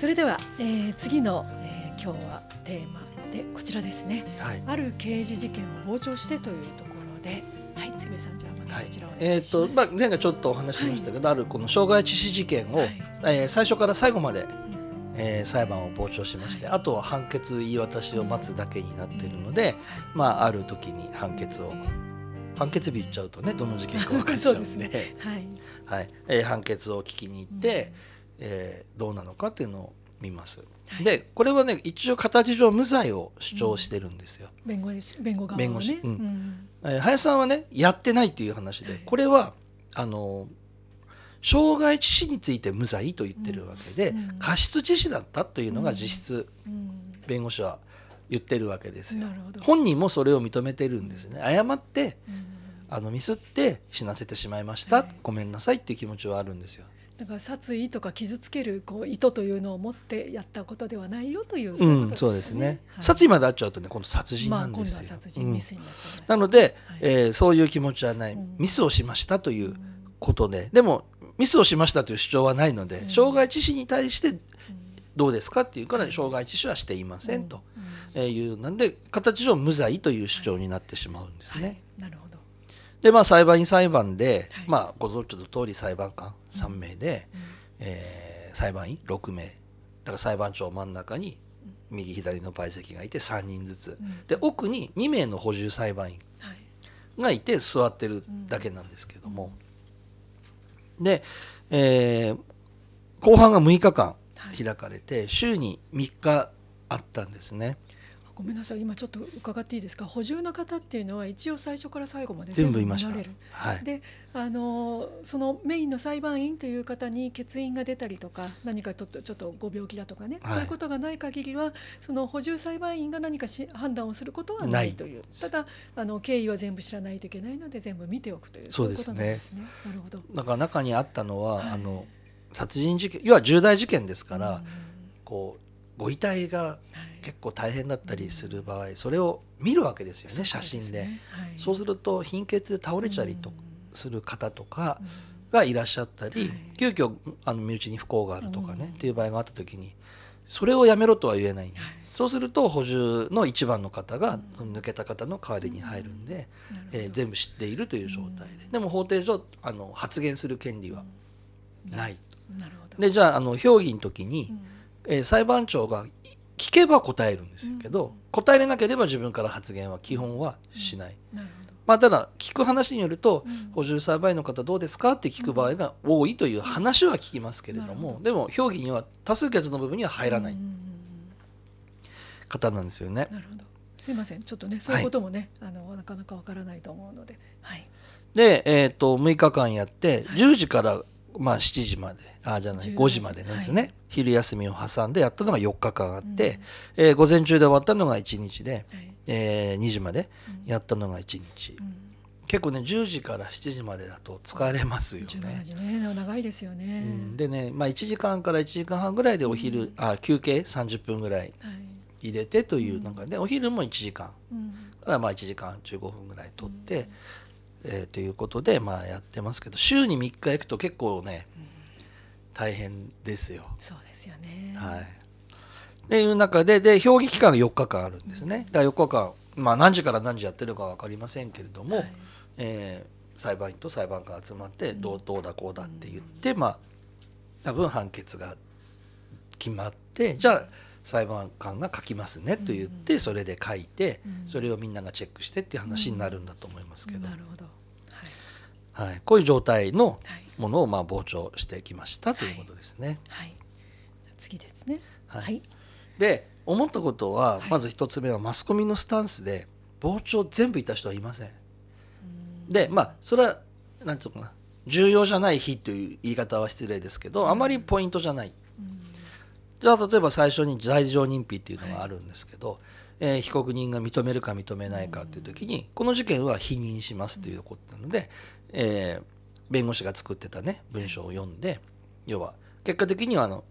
それでは、えー、次の、えー、今日はテーマでこちらですね、はい、ある刑事事件を傍聴してというところではいつさんじゃあまたえーとまあ、前回ちょっとお話しましたけど、はい、あるこの傷害致死事件を、はい、えー、最初から最後まで、えー、裁判を傍聴しまして、あとは判決言い渡しを待つだけになっているので、うん、まあ、ある時に判決を判決日言っちゃうとねどの事件か分かっちゃうんで ねはいはいえ判決を聞きに行って、うんえー、どうなのかっていうのを見ます。はい、でこれはね一応形上無罪を主張してるんですよ。うん、弁護弁護側、ね、弁護士、うん、うん、えー、林さんはねやってないっていう話で、はい、これはあの傷害致死について無罪と言ってるわけで、うん、過失致死だったというのが実質、弁護士は言ってるわけですよ。本人もそれを認めてるんですね。誤って、あのミスって死なせてしまいました、はい、ごめんなさいっていう気持ちはあるんですよ。だから殺意とか傷つけるこう意図というのを持ってやったことではないよというそういうことですねうん殺意まであっちゃうとね今度殺人なんですよ、まあ、殺人ミスになっちゃいます、ねうん、なので、はい、えー、そういう気持ちはない、ミスをしましたということで、うん、でもミスをしましたという主張はないので、傷害致死に対してどうですかっていうから傷害致死はしていませんというなんで形上無罪という主張になってしまうんですね。はい、なるほどでまあ裁判員裁判で、はい、まあご存知の通り裁判官3名で、うん、えー、裁判員6名だから裁判長真ん中に右左の陪席がいて3人ずつ、うん、で奥に2名の補充裁判員がいて座ってるだけなんですけども、うん、で、えー、後半が6日間開かれて、はい、週に3日あったんですね。ごめんなさい今ちょっと伺っていいですか補充の方っていうのは一応最初から最後まで全部見られる、はい、であのそのメインの裁判員という方に欠員が出たりとか何かちょっとちょっとご病気だとかね、はい、そういうことがない限りはその補充裁判員が何かし判断をすることはないというただあの経緯は全部知らないといけないので全部見ておくというそうですねですねなるほどだから中にあったのは、はい、あの殺人事件要は重大事件ですから、うん、こうご遺体が結構大変だったりする場合、それを見るわけですよね写真でそうすると貧血で倒れたりとする方とかがいらっしゃったり、急遽あの身内に不幸があるとかね、っていう場合があった時にそれをやめろとは言えない、そうすると補充の一番の方が抜けた方の代わりに入るんで、え全部知っているという状態ででも法廷上あの発言する権利はない。でじゃああの評議の時に、えー、裁判長が聞けば答えるんですけど、うん、答えれなければ自分から発言は基本はしない。うん、なまあ、ただ聞く話によると、うん、補充裁判員の方どうですかって聞く場合が多いという話は聞きますけれども、でも評議には多数決の部分には入らない方なんですよね。すいませんちょっとねそういうこともね、はい、あのなかなかわからないと思うので。はい、で、えーと、6日間やって、10時からまあ、7時まであじゃない5時までなんですね、はい、昼休みを挟んでやったのが4日間あって、うん、えー、午前中で終わったのが1日で、はい、えー、2時までやったのが1日、うん、結構ね10時から7時までだと疲れますよね。ね長いですよね、うん、でね、まあ、1時間から1時間半ぐらいでお昼、うん、あ休憩30分ぐらい入れてという、なんかねお昼も1時間からまあ1時間15分ぐらいとって、えー、ということで、まあ、やってますけど週に3日行くと結構ね、うん、大変ですよ。そうですよね、はい、でいう中でで評議期間が4日間あるんですね。うん、だ4日間、まあ、何時から何時やってるか分かりませんけれども、はい、えー、裁判員と裁判官集まってどうどうだこうだって言って、うん、まあ、多分判決が決まってじゃあ裁判官が書きますねと言ってそれで書いてそれをみんながチェックしてっていう話になるんだと思いますけど。なるほどはい、はい、こういう状態のものをまあ傍聴してきましたということですね。はい、はい、次ですね。はい。で思ったことはまず一つ目はマスコミのスタンスで傍聴全部いた人はいません。でまあそれは何て言うのかな重要じゃない日という言い方は失礼ですけどあまりポイントじゃない。うんじゃあ例えば最初に罪状認否っていうのがあるんですけど、はい、えー、被告人が認めるか認めないかっていう時に、この事件は否認しますということなので、えー、弁護士が作ってたね文章を読んで要は結果的にはあの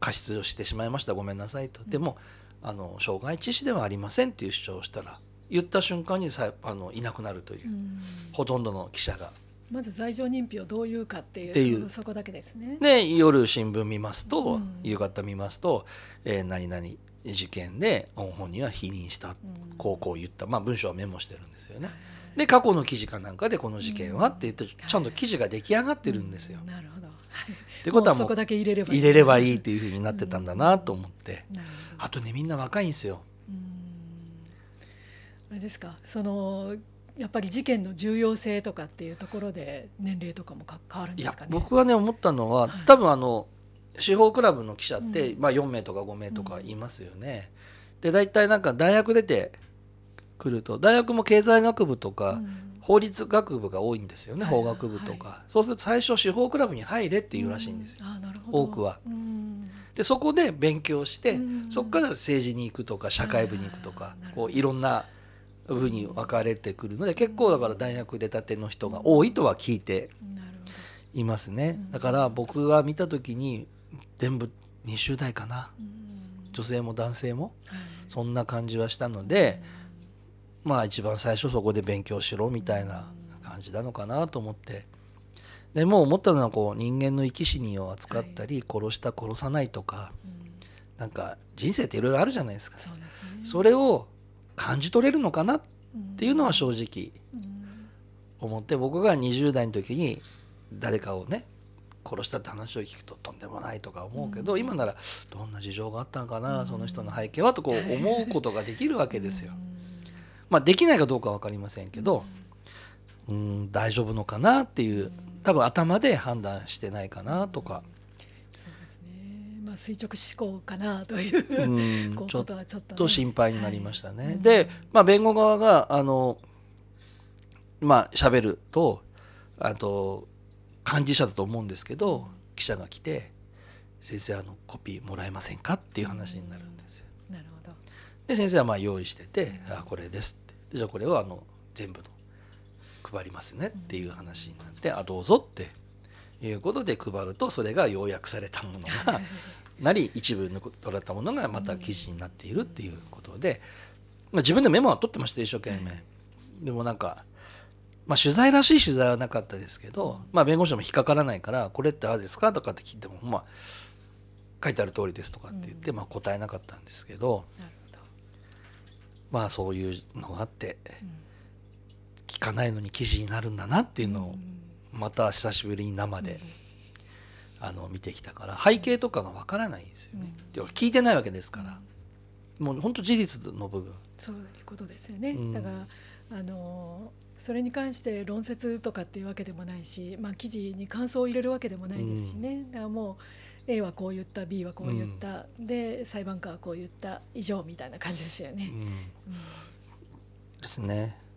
過失をしてしまいましたごめんなさいと。でもあの障害致死ではありませんっていう主張をしたら言った瞬間にさあのいなくなるという、ほとんどの記者がまず罪状認否をどういうかっていうそこだけですね。で夜新聞見ますと、うん、夕方見ますと、えー、何々事件で本人は否認した、うん、こうこう言った、まあ、文章はメモしてるんですよね。で過去の記事かなんかでこの事件はって言ってちゃんと記事が出来上がってるんですよ。なるほど。ってことはもう入れればいい入れればいいっていうふうになってたんだなと思って、あとねみんな若いんですよ。あれですかそのやっぱり事件の重要性とかっていうところで年齢とかも変わるんですかね。僕はね思ったのは、はい、多分あの司法クラブの記者って、うん、まあ、4名とか5名とかいますよね。うん、で大体なんか大学出てくると大学も経済学部とか、法律学部が多いんですよね、法学部とか、はい、そうすると最初司法クラブに入れっていうらしいんですよ、多くは。でそこで勉強して、そこから政治に行くとか社会部に行くとか、こういろんな部に分かれてくるので結構だから大学出たての人が多いとは聞いていますねだから僕が見た時に全部20代かな女性も男性もそんな感じはしたのでまあ一番最初そこで勉強しろみたいな感じなのかなと思って。でもう思ったのはこう人間の生き死にを扱ったり、殺した殺さないとか、なんか人生っていろいろあるじゃないですかそれを感じ取れるのかなっていうのは正直思って僕が20代の時に誰かをね殺したって話を聞くととんでもないとか思うけど、今ならどんな事情があったのかな、その人の背景はとこう思うことができるわけですよ。まあ、できないかどうか分かりませんけど、うん、大丈夫のかなっていう多分頭で判断してないかなとか。まあ、垂直思考かなという、うこことはちょっと、心配になりましたね。はい、で、まあ、弁護側があのまあ喋るとあと幹事者だと思うんですけど記者が来て「先生あのコピーもらえませんか?」っていう話になるんですよ。なるほどで先生はまあ用意してて「うん、あこれです」って「じゃあこれをあの全部の配りますね」っていう話になって「あどうぞ」っていうことで配るとそれが要約されたものが なり一部取られたものがまた記事になっているっていうことで、まあ、自分でメモは取ってました一生懸命。でもなんかまあ、取材らしい取材はなかったですけど、まあ、弁護士も引っかからないから「これってあれですか?」とかって聞いても、まあ、書いてある通りですとかって言って、まあ、答えなかったんですけど、まあそういうのがあって、聞かないのに記事になるんだなっていうのをまた久しぶりに生で、あの見てきたから背景とかがわからないんですよね、うん、聞いてないわけですから、うん、もう本当事実の部分そういうことですよね、うん、だからあのそれに関して論説とかっていうわけでもないし、まあ、記事に感想を入れるわけでもないですしね、だからもう A はこう言った B はこう言った、うん、で裁判官はこう言った以上みたいな感じですよね。うん、ですね。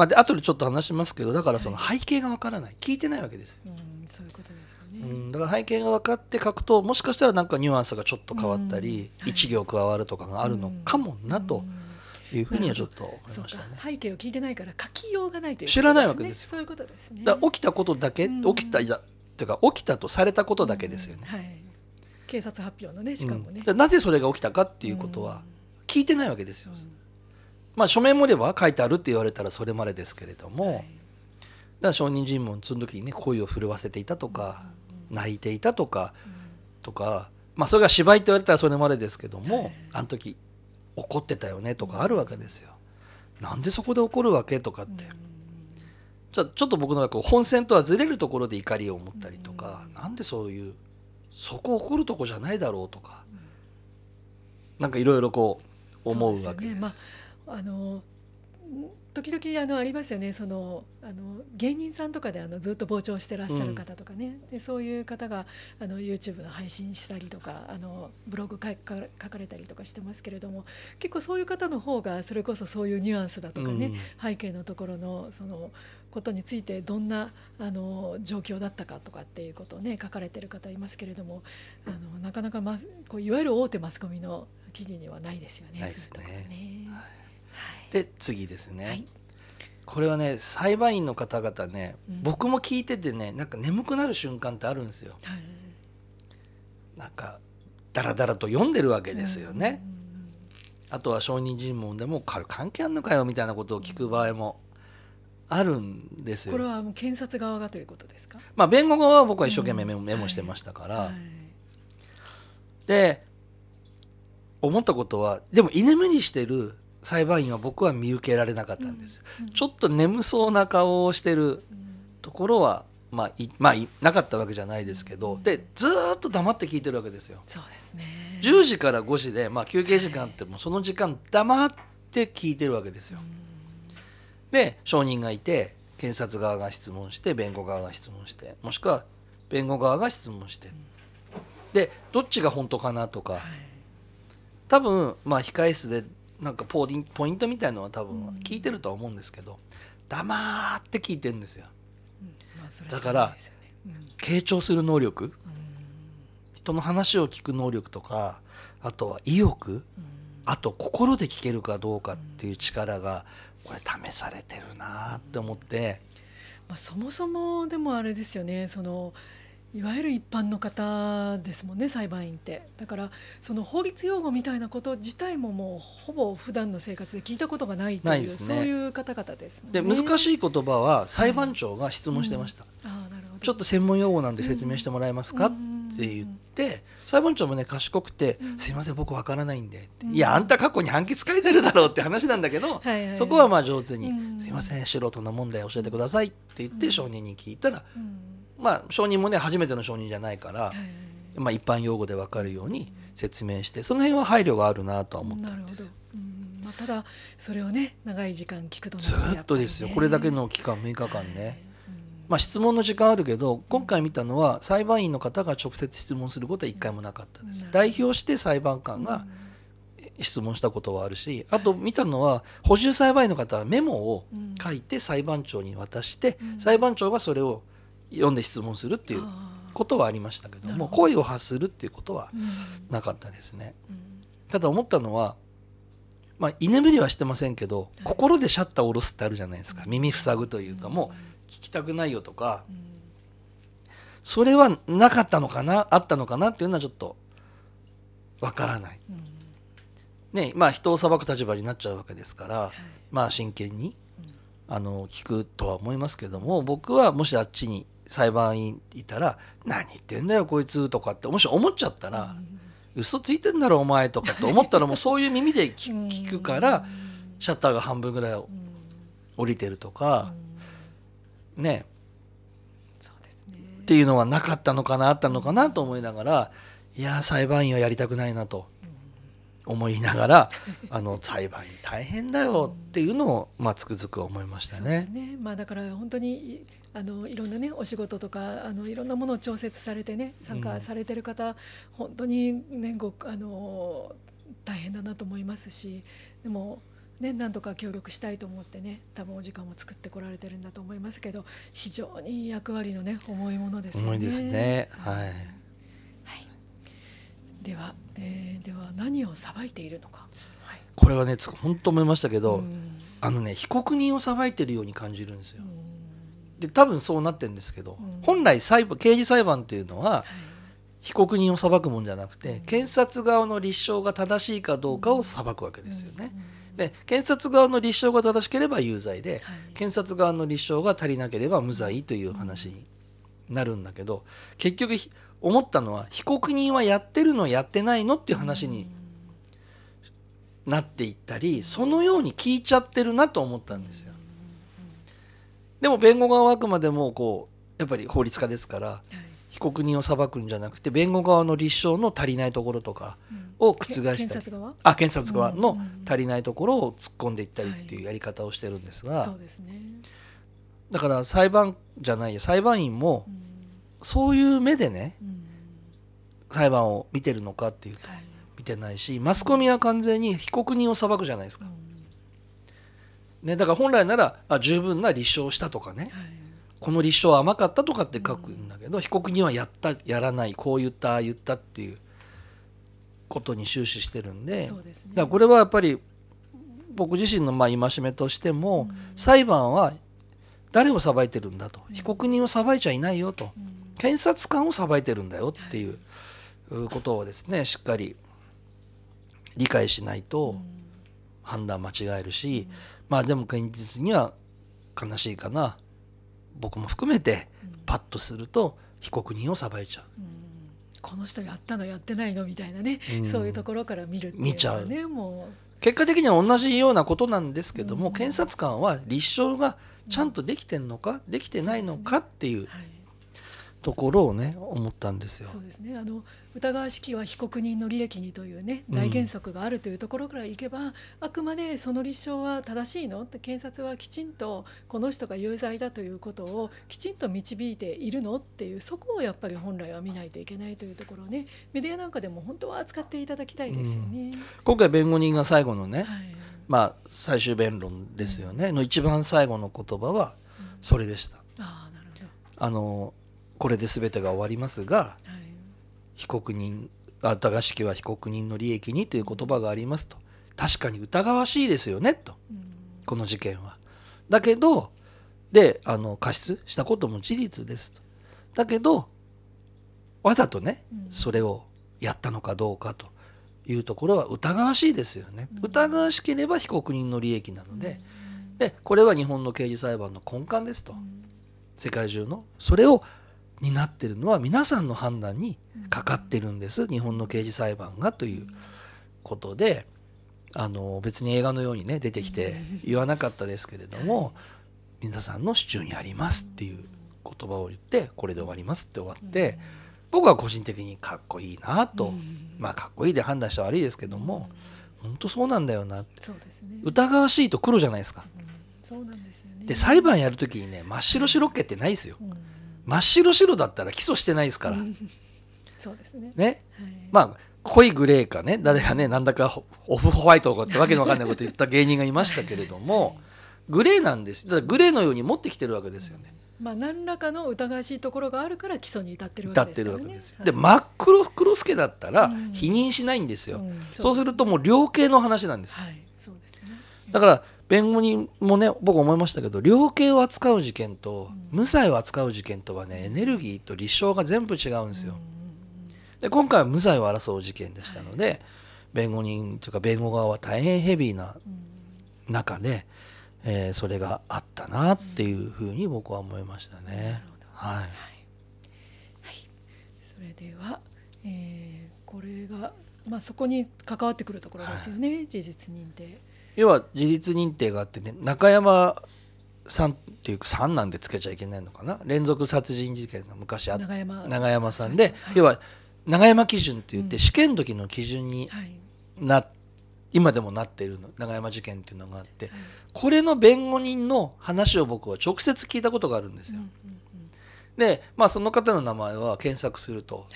まあ、で後でちょっと話しますけどだからその背景がわからない、聞いてないわけですよ、うん、だから背景が分かって書くともしかしたらなんかニュアンスがちょっと変わったり、うんはい、行加わるとかがあるのかもなと。いうふうにはちょっと思いましたね。背景を聞いてないから書きようがないという、ね、知らないわけですよ。そういうことですね。だ起きたことだけ、起きたいやというか起きたとされたことだけですよね。はい、警察発表のねしかもね、なぜそれが起きたかっていうことは聞いてないわけですよ。まあ、書面もれば書いてあるって言われたらそれまでですけれども、はい、だから証人尋問その時にね声を震わせていたとか、うん、泣いていたとか、うん、とか、まあ、それが芝居って言われたらそれまでですけども、はい、あの時怒ってたよねとかあるわけですよ。うん、なんでそこで怒るわけとかって。ちょちょっと僕の本線とはずれるところで怒りを持ったりとか、うん、なんでそういうそこ怒るとこじゃないだろうとか、うん、なんかいろいろこう思うわけです。あの時々あのありますよねそのあの芸人さんとかであのずっと傍聴してらっしゃる方とかね、うん、でそういう方があの YouTube の配信したりとかあのブログ書かれたりとかしてますけれども結構そういう方の方がそれこそそういうニュアンスだとかね、うん、背景のところのそのことについてどんなあの状況だったかとかっていうことをね書かれてる方いますけれどもあのなかなか、ま、こういわゆる大手マスコミの記事にはないですよね。そういうね。で次ですね、はい、これはね裁判員の方々ね、うん、僕も聞いててねなんか眠くなる瞬間ってあるんですよ。はい、なんかだらだらと読んでるわけですよね。うん、あとは証人尋問でも関係あんのかよみたいなことを聞く場合もあるんですよ。これは検察側がということですか。まあ弁護側は僕は一生懸命メモうん、メモしてましたから。はいはい、で思ったことはでも居眠りしてる裁判員は僕は見受けられなかったんです、うんうん、ちょっと眠そうな顔をしてるところは、まあ、まあ、なかったわけじゃないですけど、うん、でずっと黙って聞いてるわけですよ。そうですね10時から5時で、まあ、休憩時間あってもその時間黙って聞いてるわけですよ。で証人がいて検察側が質問して弁護側が質問してもしくは弁護側が質問して。でどっちが本当かなとか、はい、多分まあ控え室でなんかポイントみたいのは多分聞いてるとは思うんですけど、黙って聞いてるんですよ、うんまあだから、傾聴する能力、人の話を聞く能力とかあとは意欲、あと心で聞けるかどうかっていう力がこれ試されてるなって思って、まあ、そもそもでもあれですよねそのいわゆる一般の方ですもんね裁判員ってだからその法律用語みたいなこと自体ももうほぼ普段の生活で聞いたことがないとないう、ですねそういう方々ですもんで難しい言葉は裁判長が質問してました、ああなるほどちょっと専門用語なんで説明してもらえますか、って言って裁判長もね賢くて「すいません僕わからないんで」ってうんいやあんた過去に判決書いてるだろう」って話なんだけどはいそこはまあ上手にう「んすいません素人な問題教えてください」って言って証人に聞いたらうんまあ、承認もね初めての承認じゃないから、まあ、一般用語で分かるように説明してその辺は配慮があるなとは思ったんです。うまあ、ただそれをね長い時間聞くと、ね、ずっとですよこれだけの期間6日間ね、まあ、質問の時間あるけど今回見たのは裁判員の方が直接質問することは1回もなかったです、代表して裁判官が質問したことはあるしあと見たのは補充裁判員の方はメモを書いて裁判長に渡して、うん、裁判長がそれを読んで質問するっていうことはありましたけども声を発するっていうことはなかったですね。ただ思ったのはまあ、居眠りはしてませんけど、心でシャッターを下ろすってあるじゃないですか、耳塞ぐというか、もう聞きたくないよとか、それはなかったのかなあったのかなっていうのはちょっとわからない、ねまあ、人を裁く立場になっちゃうわけですから、まあ真剣に、あの聞くとは思いますけども僕はもしあっちに裁判員いたら「何言ってんだよこいつ」とかってもし思っちゃったら「嘘ついてんだろお前」とかって思ったらもうそういう耳で聞くからシャッターが半分ぐらい降りてるとかねっていうのはなかったのかなあったのかなと思いながらいや裁判員はやりたくないなと思いながら あの裁判員大変だよっていうのをまあつくづく思いましたね。ねまあだから本当にあのいろんなねお仕事とかあのいろんなものを調節されてね参加されてる方、うん、本当にねごあの大変だなと思いますしでもね、なんとか協力したいと思ってね多分お時間を作ってこられてるんだと思いますけど非常に役割のね重いものですよね。重いですね、はい、はい、では、えー、では何をさばいているのか、はい、これはね本当思いましたけど、あのね被告人をさばいてるように感じるんですよ。うんで多分そうなってるんですけど、うん、本来裁判刑事裁判っていうのは、被告人を裁くもんじゃなくて、うん、検察側の立証が正しいかどうかを裁くわけですよね。で検察側の立証が正しければ有罪で、はい、検察側の立証が足りなければ無罪という話になるんだけど結局思ったのは被告人はやってるのやってないのっていう話になっていったりそのように聞いちゃってるなと思ったんですよ。でも弁護側はあくまでもこうやっぱり法律家ですから、はい、被告人を裁くんじゃなくて弁護側の立証の足りないところとかを覆したり、うん、検察側あ検察側の足りないところを突っ込んでいったりっていうやり方をしてるんですが、はい、そうですね、だから裁判じゃないや裁判員もそういう目でね、うん、裁判を見てるのかっていうと、はい、見てないしマスコミは完全に被告人を裁くじゃないですか。うんね、だから本来ならあ十分な立証したとかね、はい、この立証は甘かったとかって書くんだけど、うん、被告人はやったやらないこう言った言ったっていうことに終始してるんで、ね、だからこれはやっぱり僕自身のまあ戒めとしても、うん、裁判は誰を裁いてるんだと、うん、被告人を裁いちゃいないよと、検察官を裁いてるんだよっていうことをですねしっかり理解しないと判断間違えるし、まあでも現実には悲しいかな僕も含めてパッとすると被告人を裁いちゃう。この人やったのやってないのみたいなね、うん、そういうところから見るっていうのはねもう結果的には同じようなことなんですけども、うん、検察官は立証がちゃんとできてんのか、うん、できてないのかっていう、ねはい、ところをね思ったんですよ。そうですねあの疑わしきは被告人の利益にというね大原則があるというところからいけば、うん、あくまでその立証は正しいのって検察はきちんとこの人が有罪だということをきちんと導いているのっていうそこをやっぱり本来は見ないといけないというところねメディアなんかでも本当は扱っていただきたいですよね。うん、今回弁護人が最後のね、はい、まあ、最終弁論ですよね、うん、の一番最後の言葉はそれでした。あなるほどあのこれで全てが終わりますが、はい、被告人疑しきは被告人の利益にという言葉がありますと確かに疑わしいですよねと、うん、この事件は。だけどであの過失したことも事実ですと。だけどわざとね、うん、それをやったのかどうかというところは疑わしいですよね、うん、疑わしければ被告人の利益なのでうん、でこれは日本の刑事裁判の根幹ですと、世界中のそれをになってるのは皆さんの判断にかかってるんです、うん、日本の刑事裁判がということであの別に映画のようにね出てきて言わなかったですけれども皆さんの主張にありますっていう言葉を言ってこれで終わりますって終わって、僕は個人的にかっこいいなと、まあかっこいいで判断したら悪いですけども、本当そうなんだよなって、疑わしいと黒じゃないですか。で裁判やる時にね真っ白白っけってないですよ。真っ白白だったら起訴してないですから。そうですねね、はい、まあ濃いグレーかね誰がねなんだかオフホワイトとかってわけのわかんないこと言った芸人がいましたけれどもグレーなんですだグレーのように持ってきてるわけですよね。まあ、何らかの疑わしいところがあるから起訴に至ってるわけですよね。で、真っ黒黒助だったら否認しないんですよ、うんうんそうすね、そうするともう量刑の話なんです。はい、そうですね、だから弁護人もね僕思いましたけど量刑を扱う事件と無罪を扱う事件とはねエネルギーと立証が全部違うんですよ。で今回は無罪を争う事件でしたので、はい、弁護人というか弁護側は大変ヘビーな中で、えー、それがあったなっていうふうに僕は思いましたね。はい、はい、はい、それでは、えー、これが、まあ、そこに関わってくるところですよね、はい、事実認定。要は自立認定があってね中山さんっていうか3なんでつけちゃいけないのかな連続殺人事件が昔あった永山さんで、はい、要は永山基準って言って、うん、試験時の基準にな、はい、今でもなっている永山事件っていうのがあって、はい、これの弁護人の話を僕は直接聞いたことがあるんですよ。うんうんうん、で、まあ、その方の名前は検索すると、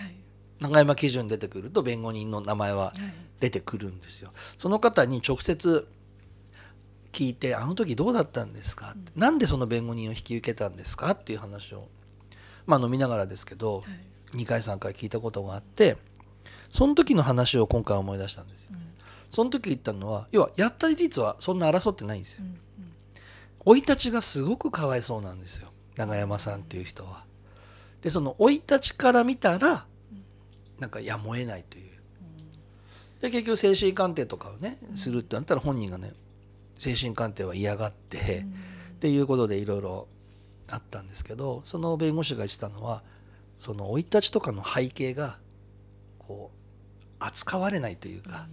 永山基準出てくると弁護人の名前は出てくるんですよ。その方に直接聞いて「あの時どうだったんですか?」って「なんでその弁護人を引き受けたんですか?」っていう話を、まあ、飲みながらですけど、はい、2回3回聞いたことがあってその時の話を今回思い出したんですよ。うん、その時言ったのは要はやった事実はそんな争ってないんですよ。生、うん、い立ちがすごくかわいそうなんですよ永山さんっていう人は。でその生い立ちから見たらなんかやむを得ないという。で結局精神鑑定とかをねするってなったら本人がね精神鑑定は嫌がって、っていうことでいろいろあったんですけどその弁護士が言ってたのはその生い立ちとかの背景がこう扱われないというか、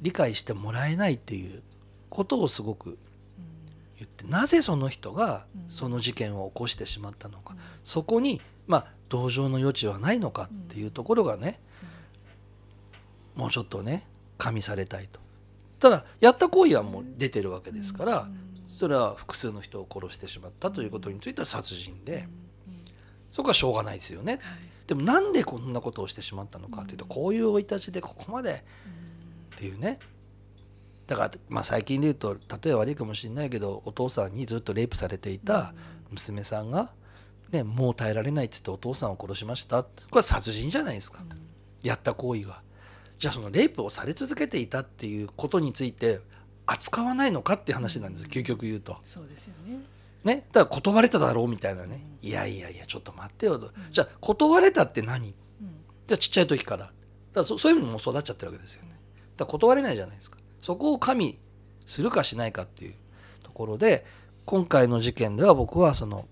理解してもらえないっていうことをすごく言って、なぜその人がその事件を起こしてしまったのか、そこにまあ同情の余地はないのかっていうところがね、もうちょっとね加味されたいと。ただやった行為はもう出てるわけですから、それは複数の人を殺してしまったということについては殺人で、そこはしょうがないですよね、でもなんでこんなことをしてしまったのかというと、こういう生い立ちでここまでっていうねだから、まあ、最近で言うと例えば悪いかもしれないけどお父さんにずっとレイプされていた娘さんが、ね、もう耐えられないっつってお父さんを殺しましたこれは殺人じゃないですか、やった行為が。じゃあそのレイプをされ続けていたっていうことについて扱わないのかっていう話なんです、究極言うと。そうですよねね、から断れただろうみたいなね、うん、いやいやいやちょっと待ってよと、うん、じゃあ断れたって何、うん、じゃあちっちゃい時からだそそういうのも育っちゃってるわけですよねだ断れないじゃないですかそこを加味するかしないかっていうところで今回の事件では僕はその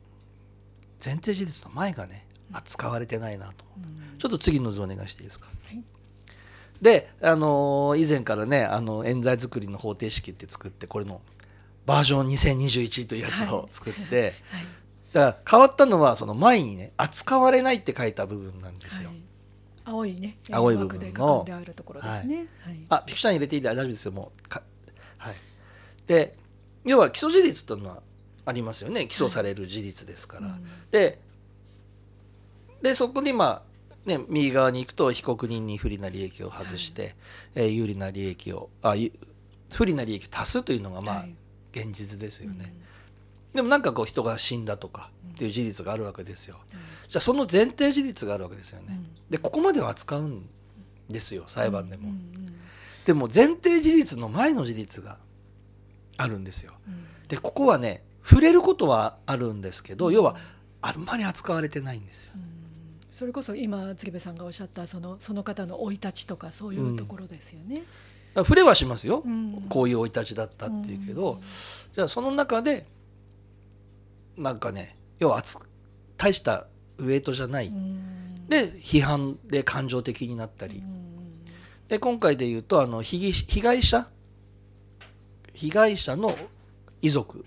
前提事実の前がね扱われてないなと思っちょっと次の図お願いしていいですか。はいで、あのー、以前からねあの冤罪作りの方程式って作ってこれのバージョン2021というやつを作って、はいはい、だから変わったのはその前にね扱われないって書いた部分なんですよ。はい、青いね青い部分であるところですね。あピクチャーに入れていいで大丈夫ですよもうはい。で要は基礎事実というのはありますよね起訴される事実ですから。ででそこにまあね、右側に行くと被告人に不利な利益を外して、はい、え有利な利益をあ不利な利益を足すというのがまあ現実ですよね。はいでもなんかこう人が死んだとかっていう事実があるわけですよ。うん、じゃあその前提事実があるわけですよね。うん、でここまでは扱うんですよ裁判でも。でも前提事実の前の事実があるんですよ。でここはね触れることはあるんですけど要はあんまり扱われてないんですよ。それこそ今月部さんがおっしゃったそのその方の生い立ちとかそういうところですよね。うん、触れはしますよ、うん、こういう生い立ちだったっていうけど、うん、じゃあその中でなんかね要は大したウエイトじゃない、で批判で感情的になったり、で今回で言うとあの被被害者被害者の遺族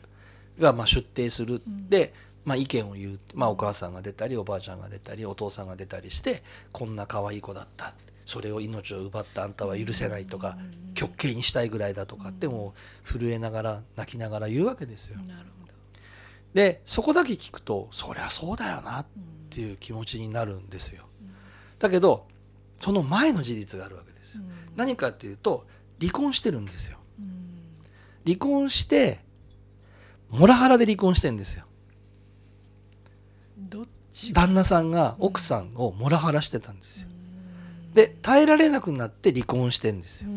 がまあ出廷する、で、うんまあ、意見を言う、まあ、お母さんが出たりおばあちゃんが出たりお父さんが出たりしてこんな可愛い子だったそれを命を奪ったあんたは許せないとか極刑にしたいぐらいだとかってもう震えながら泣きながら言うわけですよ。でそこだけ聞くとそりゃそうだよなっていう気持ちになるんですよ。だけどその前の事実があるわけですよ。何かっていうと離婚してるんですよ。離婚してモラハラで離婚してんですよ。旦那さんが奥さんをモラハラしてたんですよ。で耐えられなくなって離婚してんですよ。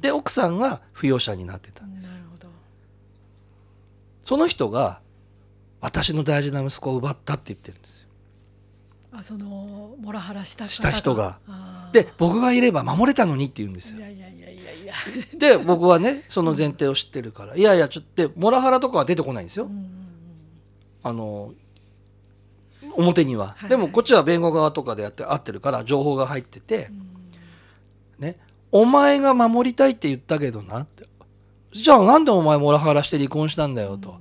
で奥さんが扶養者になってたんです。その人が私の大事な息子を奪ったって言ってるんですよ。あそのモラハラしたした人が。で僕がいれば守れたのにって言うんですよ。いやいやいやいやいや。で僕はねその前提を知ってるから、いやいやちょっとモラハラとかは出てこないんですよ。あの表には、でもこっちは弁護側とかでやって合ってるから情報が入ってて、ね、お前が守りたいって言ったけどなってじゃあなんでお前モラハラして離婚したんだよと、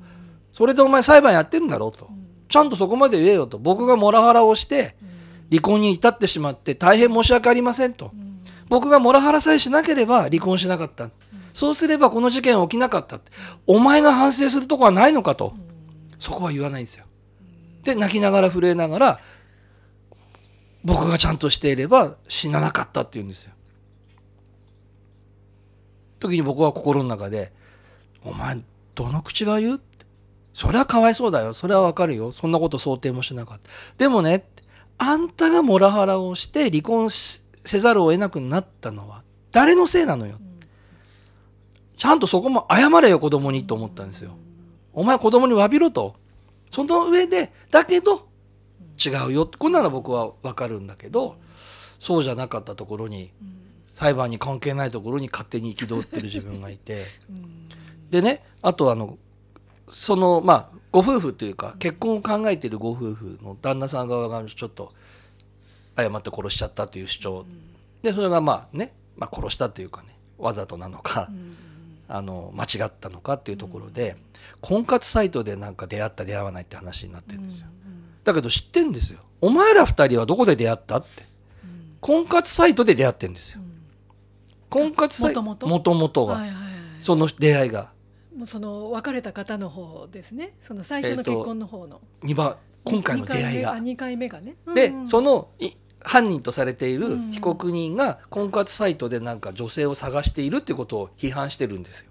それでお前裁判やってんだろと、ちゃんとそこまで言えよと僕がモラハラをして離婚に至ってしまって大変申し訳ありませんと、僕がモラハラさえしなければ離婚しなかった、そうすればこの事件起きなかったってお前が反省するとこはないのかと、そこは言わないんですよ。で泣きながら震えながら僕がちゃんとしていれば死ななかったって言うんですよ。時に僕は心の中で「お前どの口が言う?」って「それはかわいそうだよそれはわかるよそんなこと想定もしなかった」でもねあんたがモラハラをして離婚せざるを得なくなったのは誰のせいなのよ、うん、ちゃんとそこも謝れよ子供にと思ったんですよ。お前子供に詫びろとその上でだけど違うよこんなの僕は分かるんだけどそうじゃなかったところに裁判に関係ないところに勝手に憤ってる自分がいてでねあとあのそのまあご夫婦というか結婚を考えてるご夫婦の旦那さん側がちょっと誤って殺しちゃったという主張でそれがまあね、まあ、殺したというかねわざとなのか、あの間違ったのかっていうところで、婚活サイトでなんか出会った出会わないって話になってるんですよ、だけど知ってんですよお前ら2人はどこで出会ったって、婚活サイトで出会ってんですよ、婚活サイトもともとが、その出会いがもうその別れた方の方ですねその最初の結婚の方の、えー、2番今回の出会いが2回目がね、でその犯人とされている被告人が婚活サイトでなんか女性を探しているっていうことを批判してるんですよ。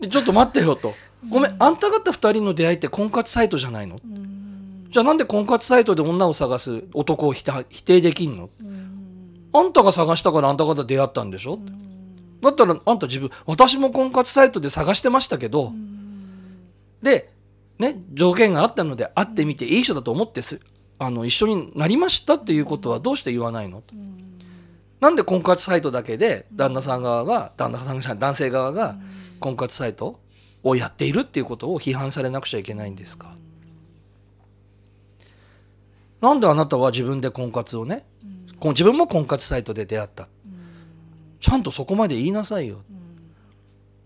でちょっと待ってよと「ごめんあんた方2人の出会いって婚活サイトじゃないの?」じゃあなんで婚活サイトで女を探す男を否定できんのあんたが探したからあんた方出会ったんでしょだったらあんた自分私も婚活サイトで探してましたけどでね、条件があったので会ってみていい人だと思ってすあの一緒になりましたっていうことはどうして言わないのと。なんで婚活サイトだけで旦那さん側が旦那さんじゃ男性側が婚活サイトをやっているっていうことを批判されなくちゃいけないんですかなんであなたは自分で婚活をね自分も婚活サイトで出会ったちゃんとそこまで言いなさいよ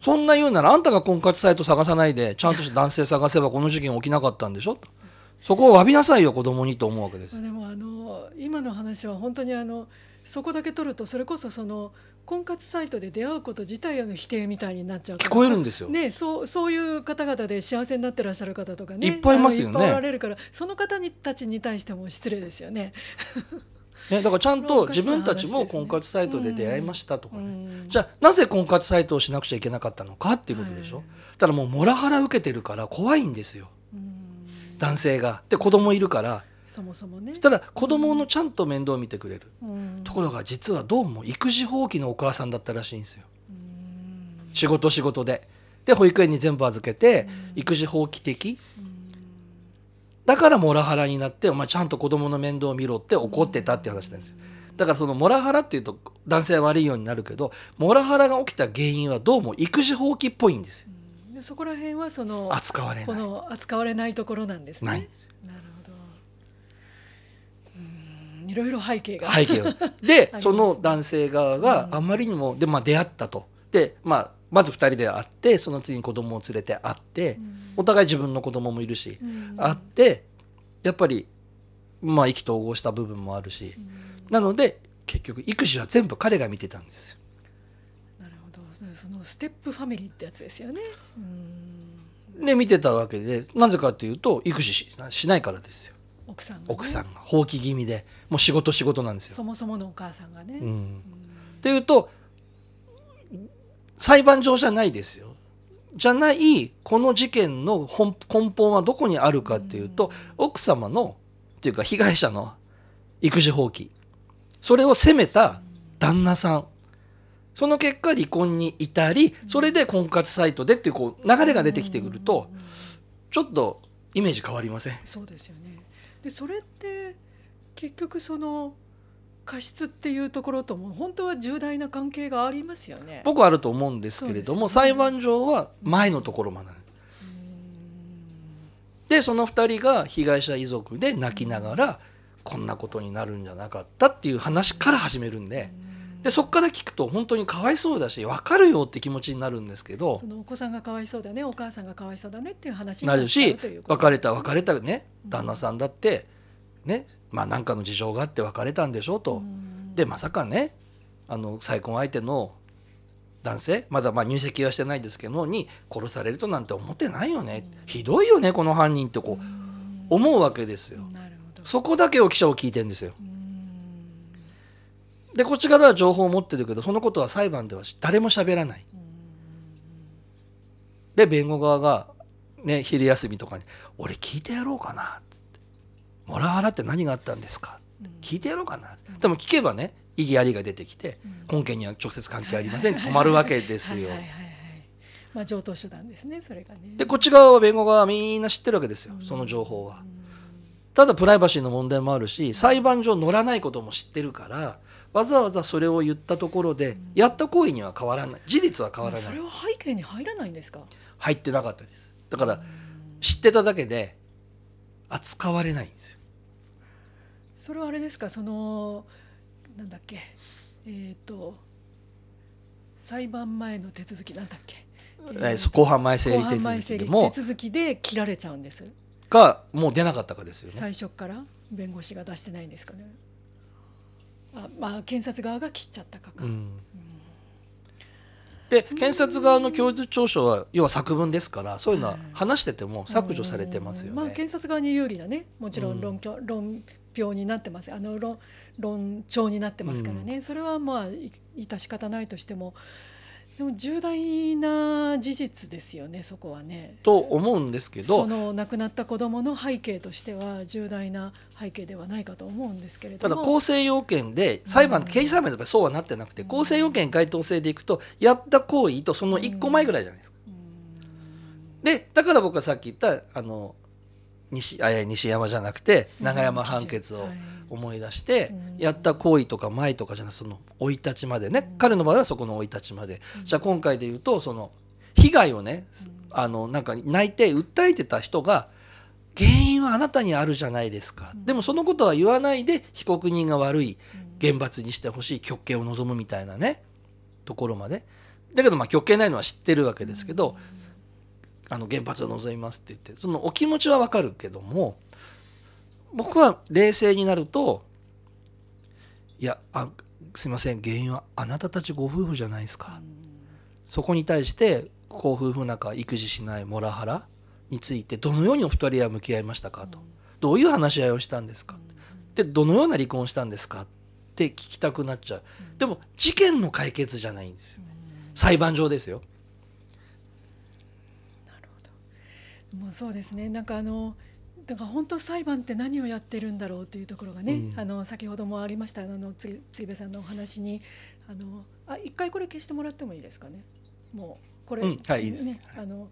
そんな言うならあんたが婚活サイト探さないでちゃんと男性探せばこの事件起きなかったんでしょとそこを詫びなさいよ子供にと思うわけです。でもあの今の話は本当にあのそこだけ取るとそれこそその婚活サイトで出会うこと自体への否定みたいになっちゃう聞こえるんですよ、ね、そうそういう方々で幸せになってらっしゃる方とかねいっぱいいますよね。いっぱいおられるからその方にたちに対しても失礼ですよね。ね、だからちゃんと自分たちも婚活サイトで出会いましたとかね、うん、じゃあなぜ婚活サイトをしなくちゃいけなかったのかっていうことでしょ、はい、ただもうモラハラ受けてるから怖いんですよ、うん、男性がで子供いるからそもそもねただ子供のちゃんと面倒を見てくれる、うん、ところが実はどうも育児放棄のお母さんだったらしいんですよ、仕事仕事でで保育園に全部預けて、育児放棄的、だからモラハラになってお前ちゃんと子供の面倒を見ろって怒ってたって話なんですよだからそのモラハラっていうと男性は悪いようになるけどモラハラが起きた原因はどうも育児放棄っぽいんですよ、うん、そこら辺はその扱われないこの扱われないところなんですねなるほどいろいろ背景が背景で その男性側があまりにもで、まあ、出会ったとでまあまず2人で会ってその次に子供を連れて会って、うん、お互い自分の子供もいるし、うん、会ってやっぱりまあ意気投合した部分もあるし、うん、なので結局育児は全部彼が見てたんですよ。なるほどそのステップファミリーってやつですよね。で見てたわけでなぜかというと育児しないからですよ。奥さんが、ね、奥さんが放棄気味でもう仕事仕事なんですよ。そもそものお母さんがね。っていうと裁判上じゃないですよ。じゃないこの事件の根本はどこにあるかっていうと、奥様のっていうか被害者の育児放棄それを責めた旦那さんその結果離婚に至りそれで婚活サイトでっていうこう流れが出てきてくるとちょっとイメージ変わりませんそうですよねでそれって結局その過失っていうところとも本当は重大な関係がありますよね僕はあると思うんですけれども、ね、裁判上は前のところまで。でその2人が被害者遺族で泣きながら、こんなことになるんじゃなかったっていう話から始めるんで。でそこから聞くと本当にかわいそうだし分かるよって気持ちになるんですけどそのお子さんがかわいそうだねお母さんがかわいそうだねっていう話になるし別れた別れたね旦那さんだってねまあんかの事情があって別れたんでしょうと、でまさかねあの再婚相手の男性まだま入籍はしてないですけどに殺されるとなんて思ってないよね、ひどいよねこの犯人ってこう思うわけですよ。そこだけを記者を聞いてんですよ。でこっち側は情報を持ってるけどそのことは裁判では誰も喋らない。で弁護側が、ね、昼休みとかに「俺聞いてやろうかな」モラハラって何があったんですか?」聞いてやろうかな、うん、でも聞けばね意義ありが出てきて、うん、本件には直接関係ありません止まるわけですよ。まあ、上等手段ですねそれがねでこっち側は弁護側はみんな知ってるわけですよ、うん、その情報は。ただプライバシーの問題もあるし裁判上乗らないことも知ってるからわざわざそれを言ったところで、やった行為には変わらない事実は変わらないそれは背景に入らないんですか入ってなかったですだから、知ってただけで扱われないんですよそれはあれですかそのなんだっけえっ、ー、と裁判前の手続きなんだっけ、えー、公判前整理手続きでも手続きで切られちゃうんですかもう出なかったかですよね最初から弁護士が出してないんですかねあまあ検察側が切っちゃったかか、うん、うんで検察側の供述調書は要は作文ですからそういうのは話してても削除されてますよね。まあ、検察側に有利なねもちろん論,、うん、論評になってますあの論論調になってますからね、うん、それはまあ致し方ないとしてもでも重大な事実ですよねそこはね。と思うんですけどその亡くなった子どもの背景としては重大な背景ではないかと思うんですけれどもただ構成要件で裁判、うん、刑事裁判でそうはなってなくて、構成要件該当性でいくとやった行為とその1個前ぐらいじゃないですか。うん、でだから僕はさっき言ったあの西あ西山じゃなくて永山判決を。思い出してやった行為とか前とかじゃなくその生い立ちまでね彼の場合はそこの生い立ちまでじゃあ今回で言うとその被害をねあのなんか泣いて訴えてた人が原因はあなたにあるじゃないですかでもそのことは言わないで被告人が悪い厳罰にしてほしい極刑を望むみたいなねところまでだけどまあ極刑ないのは知ってるわけですけどあの原発を望みますって言ってそのお気持ちはわかるけども僕は冷静になるといやあすいません原因はあなたたちご夫婦じゃないですか、うん、そこに対してご夫婦仲育児しないモラハラについてどのようにお二人は向き合いましたかと、うん、どういう話し合いをしたんですか、うん、でどのような離婚したんですかって聞きたくなっちゃう、でも事件の解決じゃないんですよ、裁判上ですよ。なるほどもうそうですねなんかあのだから本当裁判って何をやってるんだろうというところがね、うん、あの先ほどもありましたあのつつべさんのお話にあのあ一回これ消してもらってもいいですかねもうこれ、うい、ね、いねあの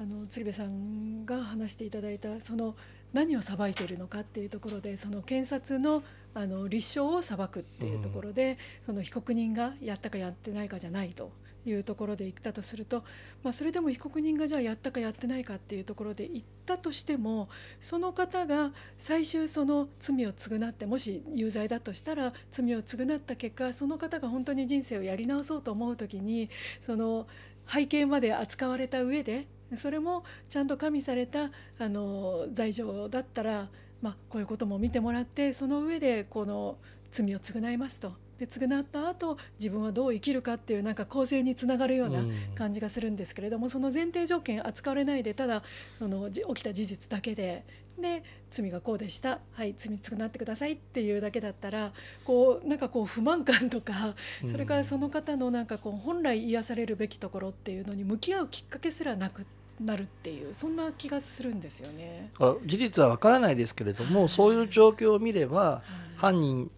あの鶴瓶さんが話していただいたその何を裁いているのかっていうところでその検察のあの立証を裁くっていうところで、うん、その被告人がやったかやってないかじゃないというところで行ったとすると、まあ、それでも被告人がじゃあやったかやってないかっていうところで行ったとしてもその方が最終その罪を償ってもし有罪だとしたら罪を償った結果その方が本当に人生をやり直そうと思う時にその背景まで扱われた上でそれもちゃんと加味されたあの罪状だったらまあ、こういうことも見てもらってその上でこの罪を償いますとで償った後自分はどう生きるかっていうなんか構成につながるような感じがするんですけれども、うん、その前提条件扱われないでただあの起きた事実だけでで罪がこうでしたはい罪償ってくださいっていうだけだったらこうなんかこう不満感とかそれからその方のなんかこう本来癒されるべきところっていうのに向き合うきっかけすらなくって。なるっていうそんな気がするんですよね。事実はわからないですけれども、はい、そういう状況を見れば、はい、犯人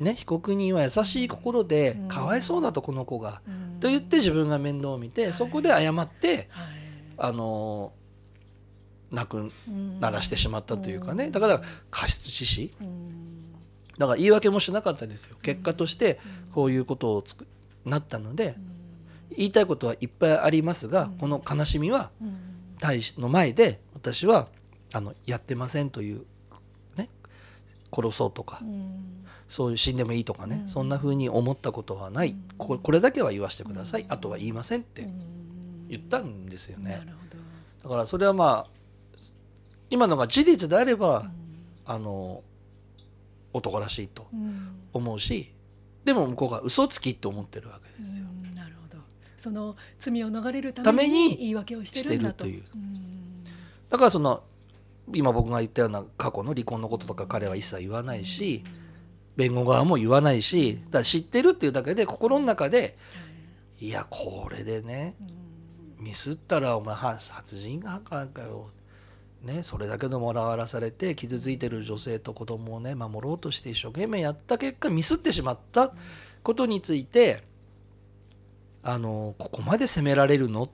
ね、被告人は優しい心で、かわいそうだとこの子が、と言って自分が面倒を見て、そこで謝って、あの亡くならしてしまったというかね、だから過失致死、だから言い訳もしなかったんですよ結果としてこういうことをつくなったので、言いたいことはいっぱいありますが、この悲しみは、うん対しの前で私はあのやってませんという、ね、殺そうとか、うん、そういう死んでもいいとかね、うん、そんなふうに思ったことはない、これだけは言わせてください、あとは言いませんって言ったんですよね。だからそれはまあ今のが事実であれば、あの男らしいと思うし、でも向こうが嘘つきって思ってるわけですよ。その罪を逃れるために言い訳をしてるんだと。というだからその今僕が言ったような過去の離婚のこととか彼は一切言わないし、弁護側も言わないしだ知ってるっていうだけで心の中で、いやこれでね、ミスったらお前殺人犯かよ、ね、それだけでもらわらされて傷ついてる女性と子供をね守ろうとして一生懸命やった結果ミスってしまったことについて、あのここまで責められるのっ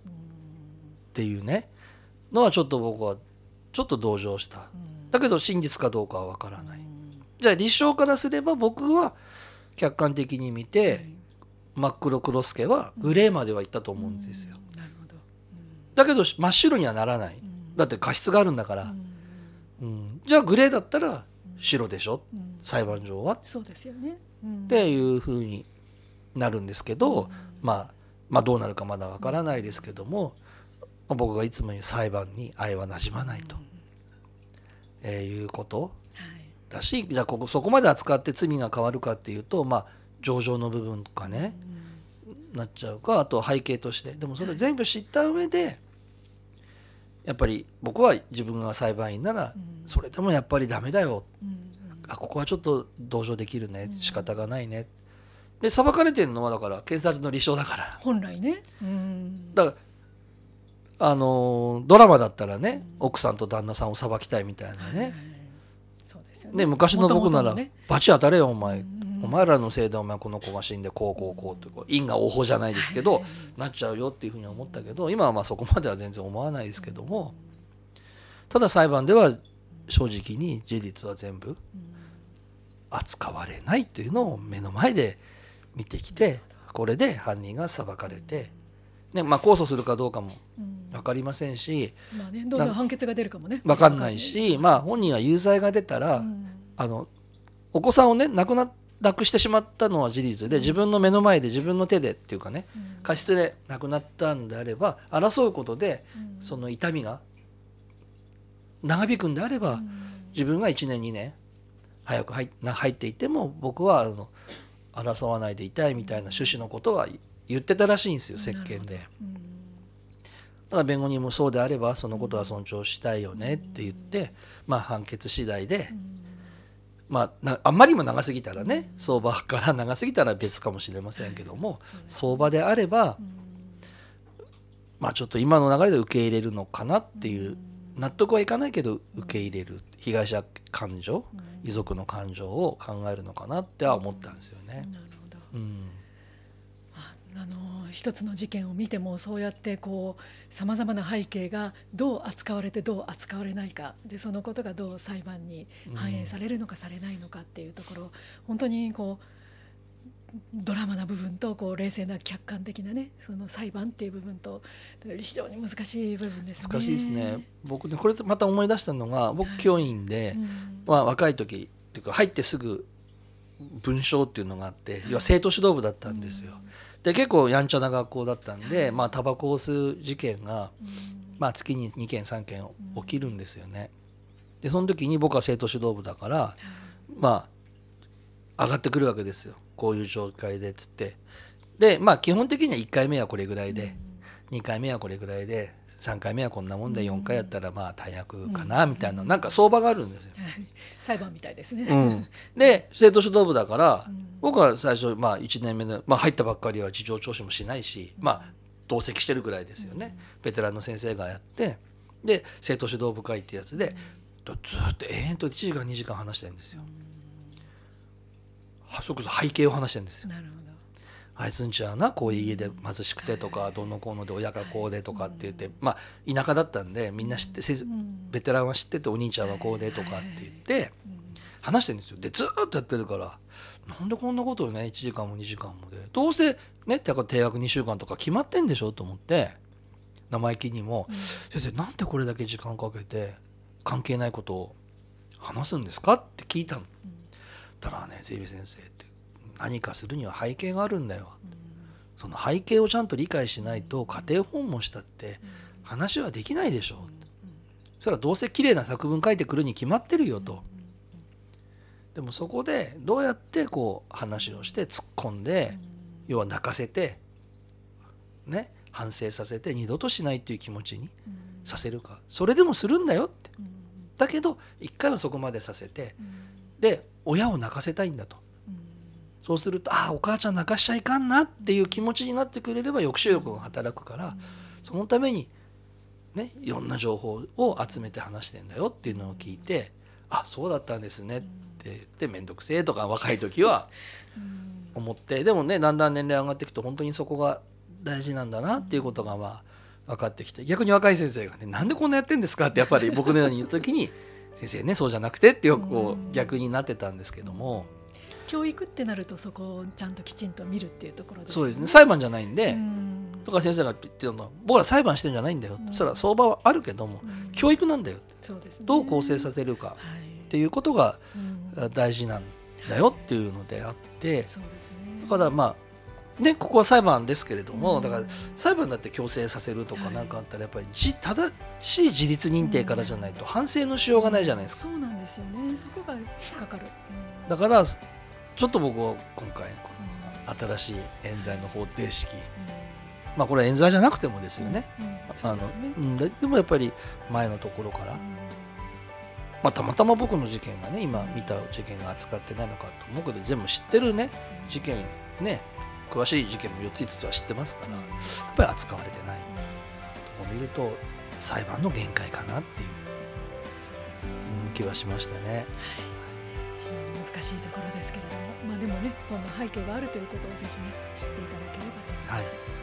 ていうねのはちょっと僕はちょっと同情した。だけど真実かどうかは分からない。じゃあ立証からすれば僕は客観的に見て、真っ黒黒助はグレーまではいったと思うんですよ。だけど真っ白にはならない。だって過失があるんだから。うんじゃあグレーだったら白でしょ、うん、裁判上は。そうですよね、うん、っていうふうになるんですけど、うん、まあまあ、どうなるかまだわからないですけども、僕がいつも言う裁判に愛はなじまないと、えー、いうことだし、はい、じゃあここそこまで扱って罪が変わるかっていうと、まあ、上場の部分とかね、うん、なっちゃうかあと背景としてでもそれ全部知った上で、はい、やっぱり僕は自分が裁判員なら、うん、それでもやっぱり駄目だよ、うん、あここはちょっと同情できるね仕方がないねで裁かれてるのはだから検察の立証だから本来ねうんだからあのドラマだったらね、奥さんと旦那さんを裁きたいみたいなね、で昔の僕なら「ね、罰当たれよお前、お前らのせいでお前この子が死んでこうこうこう」ってこう因果応報じゃないですけど、はい、なっちゃうよっていうふうに思ったけど今はまあそこまでは全然思わないですけどもただ裁判では正直に事実は全部扱われないというのを目の前で見てきてこれで犯人が裁かれて、ねまあ、控訴するかどうかも分かりませんし、まあね、どんな判決が出るかもね分かんないし、まあ、本人は有罪が出たら、あのお子さんをね亡くな亡くしてしまったのは事実で自分の目の前で自分の手でっていうかね、過失で亡くなったんであれば争うことで、その痛みが長引くんであれば、自分が1年2年早く入入っていても僕はあの争わないでいたいみたいな趣旨のことは言ってたらしいんですよ石鹸で。ただ弁護人もそうであればそのことは尊重したいよねって言って、まあ、判決次第で、まあ、あんまりも長すぎたらね、相場から長すぎたら別かもしれませんけども、相場であれば、まあ、ちょっと今の流れで受け入れるのかなっていう納得はいかないけど受け入れる、被害者感情、遺族の感情を考えるのかなっては思ったんですよね。なるほど、あの一つの事件を見てもそうやってこうさまざまな背景がどう扱われてどう扱われないかでそのことがどう裁判に反映されるのかされないのかっていうところ、うん、本当にこうドラマな部分とこう冷静な客観的なねその裁判っていう部分と非常に難しい部分ですね。難しいですね僕ねこれまた思い出したのが僕教員で、はいうん、まあ、若い時っていうか入ってすぐ文章っていうのがあって要は生徒指導部だったんですよ。はい、で結構やんちゃな学校だったんで、まあタバコを吸う事件が、まあ、月に2件3件起きるんですよね。でその時に僕は生徒指導部だから、まあ上がってくるわけですよ。こういう状態でっつってでまあ基本的には1回目はこれぐらいで、うん、2回目はこれぐらいで3回目はこんなもんで、4回やったらまあ大役かなみたいな、うん、なんか相場があるんですよ。裁判みたいですね、うん、で生徒指導部だから、僕は最初、まあ、1年目の、まあ、入ったばっかりは事情聴取もしないし、まあ、同席してるぐらいですよね、ベテランの先生がやってで生徒指導部会ってやつで、ずっと延々と1時間2時間話してるんですよ。そこそ背景を話してるんですよ。なるほどあいつんちはなこういう家で貧しくてとか、どうのこうので親がこうでとかって言って、まあ田舎だったんでみんな知って、ベテランは知っててお兄ちゃんはこうでとかって言って、話してるんですよでずっとやってるからなんでこんなことをね1時間も2時間もでどうせね定額2週間とか決まってんでしょと思って生意気にも、先生なんでこれだけ時間かけて関係ないことを話すんですかって聞いたの。ったらね整備先生って何かするには背景があるんだよ、うん、その背景をちゃんと理解しないと家庭訪問したって話はできないでしょう、うん、それはどうせ綺麗な作文書いてくるに決まってるよと、でもそこでどうやってこう話をして突っ込んで、要は泣かせてね反省させて二度としないという気持ちにさせるか、それでもするんだよって、だけど一回はそこまでさせて、で親を泣かせたいんだと、うん、そうするとああお母ちゃん泣かしちゃいかんなっていう気持ちになってくれれば抑止力が働くから、うん、そのために、ね、いろんな情報を集めて話してんだよっていうのを聞いて、うん、あそうだったんですねって言って面倒くせえとか若い時は思って、でもねだんだん年齢上がっていくと本当にそこが大事なんだなっていうことがまあ分かってきて逆に若い先生がね「なんでこんなやってんですか?」ってやっぱり僕のように言う時に先生ねそうじゃなくてってよくこう逆になってたんですけども。教育ってなるとそこをちゃんときちんと見るっていうところです、ね、そうですね裁判じゃないんで、とか先生が言ってるのは僕ら裁判してるんじゃないんだよ、うん、そしたら相場はあるけども、教育なんだよ、そうです、ね、どう構成させるかっていうことが大事なんだよっていうのであって、そうですね、だからまあね、ここは裁判ですけれども、だから裁判だって強制させるとか何かあったらやっぱりじ正しい自立認定からじゃないと反省のしようがないじゃないですか、そうなんですよねそこが引っかかる、だからちょっと僕は今回この新しい冤罪の方程式、まあこれは冤罪じゃなくてもですよね,、あのうん、でもやっぱり前のところから、まあ、たまたま僕の事件がね今見た事件が扱ってないのかと思うけど全部知ってるね事件ね詳しい事件も4つ5つは知ってますからやっぱり扱われてないとこ見ると裁判の限界かなっていう気はしましたね。非常に難しいところですけれども、まあ、でもねそんな背景があるということをぜひね知っていただければと思います。はい